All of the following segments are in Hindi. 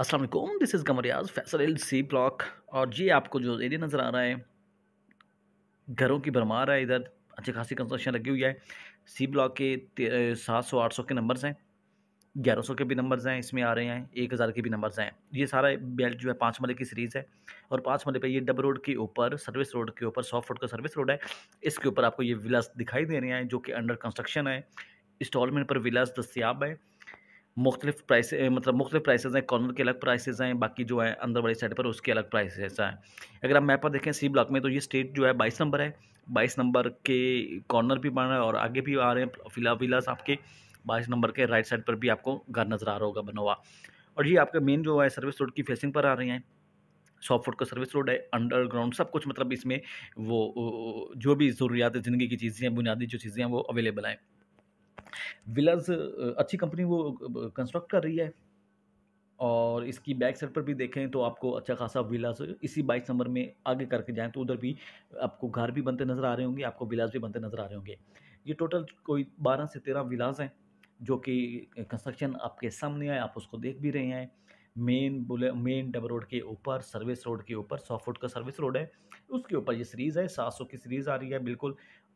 असलम दिस इज़ गमरियाज़ फैसल सी ब्लॉक और ये आपको जो एरिया नज़र आ रहा है घरों की भरमार है इधर अच्छी खासी कंस्ट्रक्शन लगी हुई है सी ब्लॉक के सात सौ आठ सौ के नंबर्स हैं ग्यारह सौ के भी नंबर्स हैं इसमें आ रहे हैं एक हज़ार के भी नंबर्स हैं ये सारा बेल्ट जो है पाँच मले की सीरीज़ है और पाँच मले पर ये डब रोड के ऊपर सर्विस रोड के ऊपर सौ फुट का सर्विस रोड है इसके ऊपर आपको ये विलास दिखाई दे रहे हैं जो कि अंडर कंस्ट्रक्शन है इंस्टॉलमेंट पर विलास दस्तियाब है मुख्तलिफ प्राइस मतलब मुख्तलिफ प्राइसेज हैं कॉर्नर के अलग प्राइसेज हैं बाकी जो है अंदर वाली साइड पर उसके अलग प्राइस हैं अगर आप मैप पर देखें सी ब्लॉक में तो ये स्टेट जो है बाईस नंबर है बाईस नंबर के कॉर्नर भी बन रहा है और आगे भी आ रहे हैं फिला विलास आपके बाईस नंबर के राइट साइड पर भी आपको घर नज़र आ रहा होगा बना हुआ और ये आपका मेन जो है सर्विस रोड की फेसिंग पर आ रही हैं सौ फुट का सर्विस रोड है अंडरग्राउंड सब कुछ मतलब इसमें वो जो भी ज़रूरियात ज़िंदगी की चीज़ें हैं बुनियादी जो चीज़ें हैं वो अवेलेबल हैं विलर्स अच्छी कंपनी वो कंस्ट्रक्ट कर रही है और इसकी बैक साइड पर भी देखें तो आपको अच्छा खासा विलास इसी बाईस नंबर में आगे करके जाएँ तो उधर भी आपको घर भी बनते नज़र आ रहे होंगे आपको विलास भी बनते नज़र आ रहे होंगे ये टोटल कोई बारह से तेरह विलास हैं जो कि कंस्ट्रक्शन आपके सामने आए आप उसको देख भी रहे हैं मेन बुले मेन डबल रोड के ऊपर सर्विस रोड के ऊपर सौ फुट का सर्विस रोड है उसके ऊपर ये सीरीज़ है सात सौ की सीरीज़ आ रही है बिल्कुल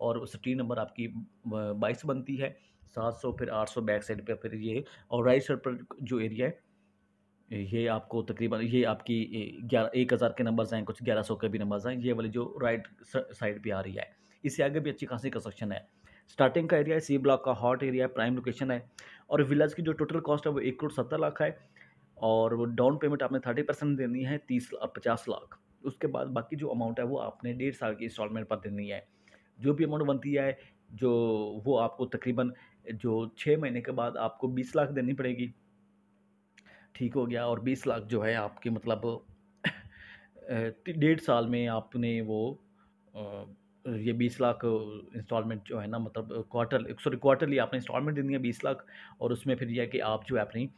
और स्ट्री नंबर आपकी बाईस बनती है सात सौ फिर आठ सौ बैक साइड पे फिर ये और राइट साइड पर जो एरिया है ये आपको तकरीबन ये आपकी ग्यारह एक हज़ार के नंबर्स हैं कुछ ग्यारह सौ के भी नंबर्स हैं ये वाले जो राइट साइड पे आ रही है इससे आगे भी अच्छी खासी कंस्ट्रक्शन है स्टार्टिंग का एरिया है सी ब्लॉक का हॉट एरिया है प्राइम लोकेशन है और विलेज की जो टोटल कॉस्ट है वो एक करोड़ सत्तर लाख है और वो डाउन पेमेंट आपने थर्टी परसेंट देनी है तीस पचास लाख उसके बाद बाकी जो अमाउंट है वो आपने डेढ़ साल की इंस्टॉलमेंट पर देनी है जो भी अमाउंट बनती है जो वो आपको तकरीबन जो छः महीने के बाद आपको बीस लाख देनी पड़ेगी ठीक हो गया और बीस लाख जो है आपके मतलब डेढ़ साल में आपने वो ये बीस लाख इंस्टॉलमेंट जो है ना मतलब क्वार्टर सॉरी क्वार्टरली आपने इंस्टॉलमेंट देनी है बीस लाख और उसमें फिर यह कि आप जो है अपनी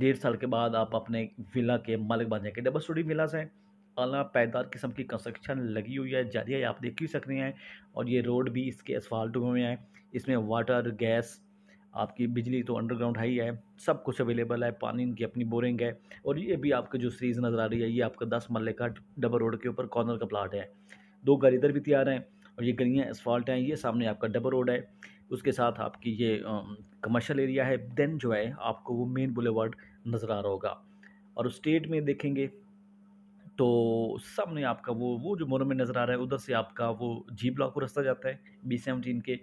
डेढ़ साल के बाद आप अपने विला के मालिक बन जाएंगे डबल स्टोरी विलास हैं अला पैदार किस्म की कंस्ट्रक्शन लगी हुई है जारी है आप देख ही सकते हैं और ये रोड भी इसके असफाल्ट हुए हैं इसमें वाटर गैस आपकी बिजली तो अंडरग्राउंड हाई है सब कुछ अवेलेबल है पानी इनकी अपनी बोरिंग है और ये भी आपको जो सीरीज़ नज़र आ रही है ये आपका दस मल्ले का डबल रोड के ऊपर कॉर्नर का प्लाट है दो घर इधर भी तैयार हैं और ये गलियाँ असफाल्ट हैं ये सामने आपका डबल रोड है उसके साथ आपकी ये कमर्शल एरिया है देन जो है आपको वो मेन बुलेवर्ड नज़र आ रहा होगा और स्टेट में देखेंगे तो सामने आपका वो वो जो में नज़र आ रहा है उधर से आपका वो जी ब्लॉक को रास्ता जाता है बी सेवनटीन के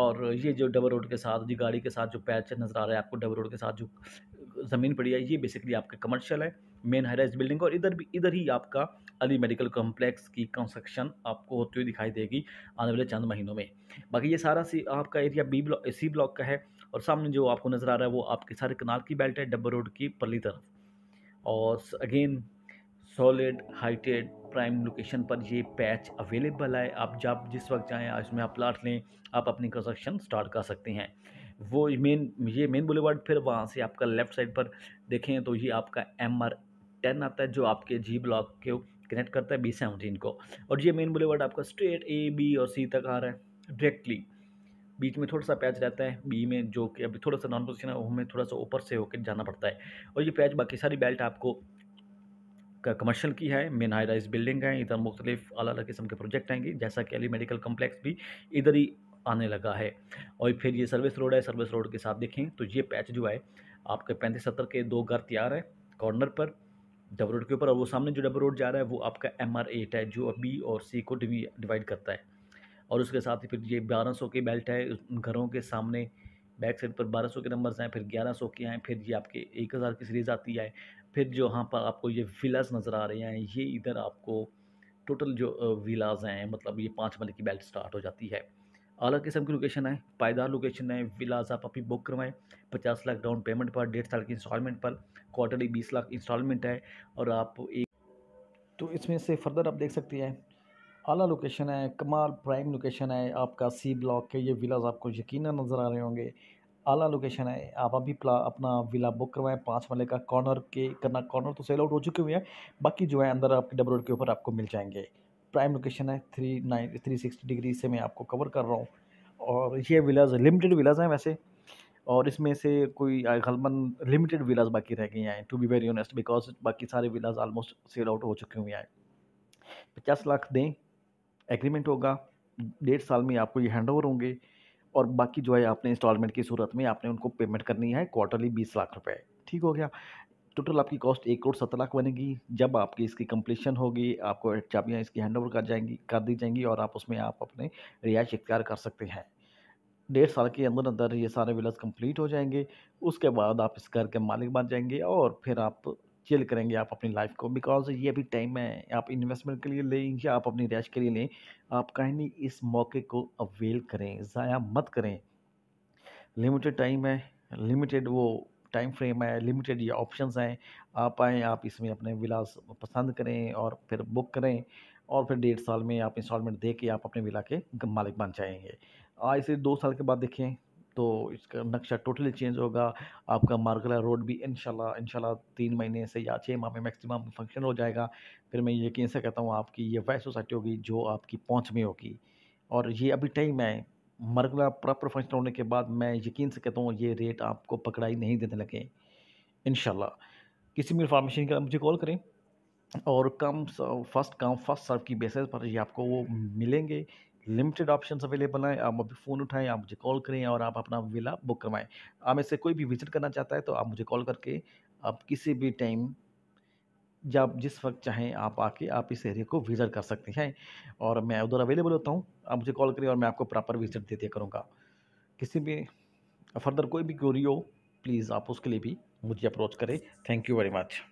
और ये जो डबल रोड के साथ जो गाड़ी के साथ जो पैच नज़र आ रहा है आपको डबल रोड के साथ जो ज़मीन पड़ी है ये बेसिकली आपका कमर्शियल है मेन राइज बिल्डिंग और इधर भी इधर ही आपका अली मेडिकल कॉम्प्लेक्स की कंस्ट्रक्शन आपको होती हुई दिखाई देगी आने वाले चंद महीनों में बाकी ये सारा सी आपका area B block C block का है और सामने जो आपको नज़र आ रहा है वो आपके सारे कनाल की बेल्ट है डब्बर रोड की पली तरफ और again solid heighted prime location पर ये पैच अवेलेबल है आप जब जिस वक्त चाहें इसमें आप प्लाट लें आप अपनी कंस्ट्रक्शन स्टार्ट कर सकते हैं वो मेन ये मेन बुलेवर्ड फिर वहाँ से आपका लेफ़्ट साइड पर देखें तो ये आपका एम आर टेन आता है जो आपके जी ब्लॉक के कनेक्ट करता है बी सेवनटीन को और ये मेन बुलेवर्ड आपका स्ट्रेट ए बी और सी तक आ रहा है डायरेक्टली बीच में थोड़ा सा पैच रहता है बी में जो कि अभी थोड़ा सा नॉन पोजिशन है वो हमें थोड़ा सा ऊपर से होकर जाना पड़ता है और ये पैच बाकी सारी बेल्ट आपको कमर्शल की है मेन हाई राइज बिल्डिंग है इधर मुख्तलिफ अलग अलग किस्म के प्रोजेक्ट आएंगे जैसा कि अली मेडिकल कम्प्लेक्स भी इधर ही आने लगा है और फिर ये सर्विस रोड है सर्विस रोड के साथ देखें तो ये पैच जो है आपके पैंतीस सत्तर के दो घर तैयार है कॉर्नर पर डबल रोड के ऊपर और वो सामने जो डबल रोड जा रहा है वो आपका एम आर एट है जो बी और सी को डिवाइड करता है और उसके साथ ही फिर ये बारह सौ के बेल्ट है घरों के सामने बैक साइड पर 1200 के नंबर्स आए फिर 1100 के आए फिर ये आपके 1000 की सीरीज़ आती है फिर जो यहाँ पर आपको ये विलाज नज़र आ रहे हैं ये इधर आपको टोटल जो विलाज हैं मतलब ये पाँच मल की बेल्ट स्टार्ट हो जाती है अलग किस्म की लोकेशन है पायदार लोकेशन है विलाज आप अभी बुक करवाएं पचास लाख डाउन पेमेंट पर डेढ़ साल की इंस्टॉलमेंट पर क्वार्टरली बीस लाख इंस्टॉलमेंट है और आप एक तो इसमें से फर्दर आप देख सकते हैं आला लोकेशन है कमाल प्राइम लोकेशन है आपका सी ब्लॉक के ये विलाज आपको यकीन नज़र आ रहे होंगे आला लोकेशन है आप अभी अपना विला बुक करवाएं पाँच मरले का कॉर्नर के करना कॉर्नर तो सेल आउट हो चुके हुए हैं बाकी जो है अंदर आपके डबल रोड के ऊपर आपको मिल जाएंगे प्राइम लोकेशन है three nine three sixty degree से मैं आपको कवर कर रहा हूँ और ये विलाज लिमिटेड विलाज हैं वैसे और इसमें से कोई गलमन लिमिटेड विलाज बाकी रह गए हैं to be very honest because बाकी सारे विलाज आलमोस्ट सेल आउट हो चुके हुए हैं पचास लाख दें एग्रीमेंट होगा डेढ़ साल में आपको ये हैंड ओवर होंगे और बाकी जो है आपने इंस्टॉलमेंट की सूरत में आपने उनको पेमेंट करनी है क्वार्टरली बीस लाख रुपए ठीक हो गया टोटल आपकी कॉस्ट एक करोड़ सत्तर लाख बनेगी जब आपकी इसकी कंप्लीशन होगी आपको चाबियाँ इसकी हैंड ओवर कर जाएंगी कर दी जाएंगी और आप उसमें आप अपने रिहाइश इख्तियार कर सकते हैं डेढ़ साल के अंदर अंदर ये सारे विलस कंप्लीट हो जाएंगे उसके बाद आप इस घर के मालिक बन जाएंगे और फिर आप चिल करेंगे आप अपनी लाइफ को बिकॉज ये अभी टाइम है आप इन्वेस्टमेंट के लिए लें या आप अपनी रैश के लिए लें आप नहीं इस मौके को अवेल करें ज़ाया मत करें लिमिटेड टाइम है लिमिटेड वो टाइम फ्रेम है लिमिटेड ये ऑप्शन हैं आप आएँ आप इसमें अपने विलास पसंद करें और फिर बुक करें और फिर डेढ़ साल में आप इंस्टॉलमेंट दे के आप अपने विला के मालिक बन जाएंगे आज से दो साल के बाद देखें तो इसका नक्शा टोटली चेंज होगा आपका मार्गला रोड भी इनशाला इनशाला तीन महीने से या छः माह में मैक्सिमम फंक्शन हो जाएगा फिर मैं यकीन से कहता हूँ आपकी ये वह सोसाइटी होगी जो आपकी पहुँच में होगी और ये अभी टाइम है मरगला प्रॉपर फंक्शन होने के बाद मैं यकीन से कहता हूँ ये रेट आपको पकड़ाई नहीं देने लगे इन किसी भी इंफॉर्मेशन के लिए मुझे कॉल करें और come first come first serve की बेसिस पर ये आपको वो मिलेंगे लिमिटेड ऑप्शन अवेलेबल हैं आप अभी फ़ोन उठाएं आप मुझे कॉल करें और आप अपना विला बुक करवाएं आप में से कोई भी विज़िट करना चाहता है तो आप मुझे कॉल करके आप किसी भी टाइम जब जिस वक्त चाहें आप आके आप इस एरिया को विज़िट कर सकते हैं और मैं उधर अवेलेबल होता हूँ आप मुझे कॉल करें और मैं आपको प्रॉपर विज़िट दे दिया करूँगा किसी भी फर्दर कोई भी क्यूरी हो प्लीज़ आप उसके लिए भी मुझे अप्रोच करें थैंक यू वेरी मच